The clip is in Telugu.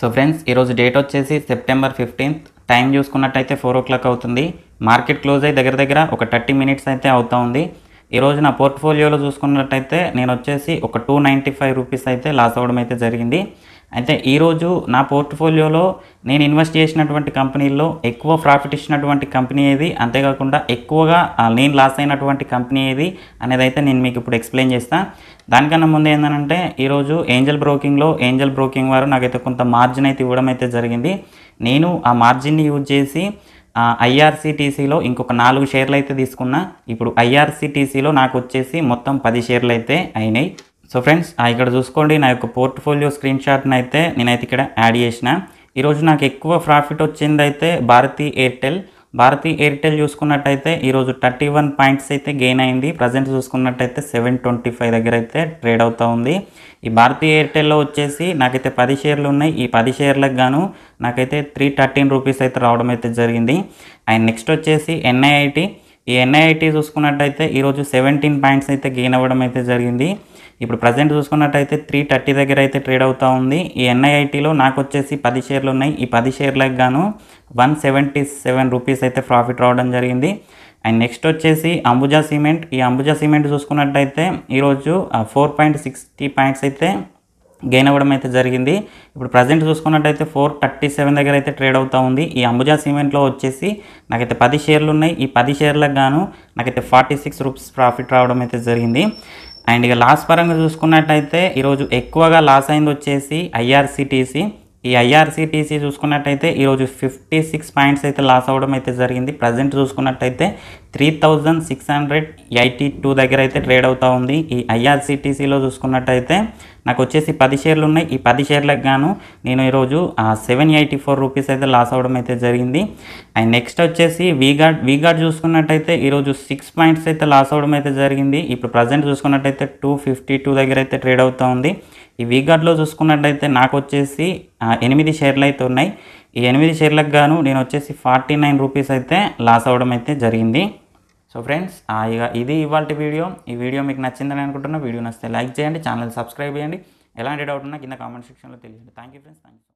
సో ఫ్రెండ్స్ ఈరోజు డేట్ వచ్చేసి సెప్టెంబర్ ఫిఫ్టీన్త్ టైం చూసుకున్నట్టయితే ఫోర్ ఓ క్లాక్ అవుతుంది మార్కెట్ క్లోజ్ అయ్యి దగ్గర దగ్గర ఒక థర్టీ మినిట్స్ అయితే అవుతా ఉంది ఈరోజు నా పోర్ట్ఫోలియోలో చూసుకున్నట్టయితే నేను వచ్చేసి ఒక టూ నైంటీ ఫైవ్ రూపీస్ అయితే లాస్ అవ్వడం అయితే జరిగింది అయితే ఈరోజు నా పోర్ట్ఫోలియోలో నేను ఇన్వెస్ట్ చేసినటువంటి కంపెనీల్లో ఎక్కువ ప్రాఫిట్ ఇచ్చినటువంటి కంపెనీ ఏది అంతేకాకుండా ఎక్కువగా నేను లాస్ అయినటువంటి కంపెనీ ఏది అనేది అయితే నేను మీకు ఇప్పుడు ఎక్స్ప్లెయిన్ చేస్తాను దానికన్నా ముందు ఏంటంటే ఈరోజు ఏంజల్ బ్రోకింగ్లో ఏంజల్ బ్రోకింగ్ వారు నాకైతే కొంత మార్జిన్ అయితే ఇవ్వడం అయితే జరిగింది నేను ఆ మార్జిన్ని యూజ్ చేసి ఐఆర్సిటీసీలో ఇంకొక నాలుగు షేర్లు అయితే తీసుకున్నా ఇప్పుడు ఐఆర్సిటీసీలో నాకు వచ్చేసి మొత్తం పది షేర్లు అయితే అయినాయి సో ఫ్రెండ్స్ ఇక్కడ చూసుకోండి నా యొక్క పోర్ట్ఫోలియో స్క్రీన్ షాట్ని అయితే నేనైతే ఇక్కడ యాడ్ చేసిన ఈరోజు నాకు ఎక్కువ ప్రాఫిట్ వచ్చింది అయితే భారతీ ఎయిర్టెల్ భారతీ ఎయిర్టెల్ చూసుకున్నట్టయితే ఈరోజు థర్టీ వన్ పాయింట్స్ అయితే గెయిన్ అయింది ప్రజెంట్ చూసుకున్నట్టయితే సెవెన్ ట్వంటీ ఫైవ్ దగ్గర అయితే ట్రేడ్ అవుతూ ఉంది ఈ భారతీ ఎయిర్టెల్లో వచ్చేసి నాకైతే పది షేర్లు ఉన్నాయి ఈ పది షేర్లకు గాను నాకైతే త్రీ థర్టీన్ రూపీస్ అయితే రావడం అయితే జరిగింది అండ్ నెక్స్ట్ వచ్చేసి ఎన్ఐఐటి ఈ ఎన్ఐఐటీ చూసుకున్నట్టయితే ఈరోజు సెవెంటీన్ పాయింట్స్ అయితే గెయిన్ అవ్వడం అయితే జరిగింది ఇప్పుడు ప్రజెంట్ చూసుకున్నట్టయితే త్రీ థర్టీ దగ్గర అయితే ట్రేడ్ అవుతూ ఉంది ఈ ఎన్ఐఐటీలో నాకు వచ్చేసి పది షేర్లు ఉన్నాయి ఈ పది షేర్లకు గాను వన్ సెవెంటీ సెవెన్ రూపీస్ అయితే ప్రాఫిట్ రావడం జరిగింది అండ్ నెక్స్ట్ వచ్చేసి అంబుజా సిమెంట్ ఈ అంబుజా సిమెంట్ చూసుకున్నట్టయితే ఈరోజు ఫోర్ పాయింట్ సిక్స్టీ పాయింట్స్ అయితే గెయిన్ అవ్వడం అయితే జరిగింది ఇప్పుడు ప్రజెంట్ చూసుకున్నట్టయితే ఫోర్ థర్టీ సెవెన్ దగ్గర అయితే ట్రేడ్ అవుతూ ఉంది ఈ అంబుజా సిమెంట్లో వచ్చేసి నాకైతే పది షేర్లు ఉన్నాయి ఈ పది షేర్లకు గాను నాకైతే ఫార్టీ సిక్స్ రూపీస్ ప్రాఫిట్ రావడం అయితే జరిగింది అండ్ ఇక లాస్ పరంగా చూసుకున్నట్టయితే ఈరోజు ఎక్కువగా లాస్ అయింది వచ్చేసి ఐఆర్సిటీసీ ఈ ఐఆర్సీటీసీ చూసుకున్నట్టయితే ఈరోజు ఫిఫ్టీ సిక్స్ పాయింట్స్ అయితే లాస్ అవ్వడం అయితే జరిగింది ప్రజెంట్ చూసుకున్నట్టయితే three thousand six hundred eighty two దగ్గర అయితే ట్రేడ్ అవుతూ ఉంది ఈ ఐఆర్సీటీసీలో చూసుకున్నట్టయితే నాకు వచ్చేసి పది షేర్లు ఉన్నాయి ఈ పది షేర్లకు గాను నేను ఈరోజు సెవెన్ ఎయిటీ ఫోర్ రూపీస్ అయితే లాస్ అవ్వడం అయితే జరిగింది అండ్ నెక్స్ట్ వచ్చేసి వీగార్డ్ వీగార్డ్ చూసుకున్నట్టయితే ఈరోజు సిక్స్ పాయింట్స్ అయితే లాస్ అవ్వడం అయితే జరిగింది ఇప్పుడు ప్రజెంట్ చూసుకున్నట్టయితే టూ ఫిఫ్టీ టూ దగ్గర అయితే ట్రేడ్ అవుతూ ఉంది ఈ వీగార్డ్లో చూసుకున్నట్టయితే నాకు వచ్చేసి ఎనిమిది షేర్లు అయితే ఉన్నాయి ఈ ఎనిమిది షేర్లకు గాను నేను వచ్చేసి ఫార్టీ నైన్ రూపీస్ అయితే లాస్ అవ్వడం అయితే జరిగింది సో ఫ్రెండ్స్ ఇక ఇది ఇవాళ వీడియో ఈ వీడియో మీకు నచ్చిందని అనుకుంటున్నా వీడియో నచ్చితే లైక్ చేయండి ఛానల్ సబ్స్క్రైబ్ చేయండి ఎలాంటి డౌట్ ఉన్నా కింద కామెంట్ సెక్షన్లో తెలియండి thank you friends thank you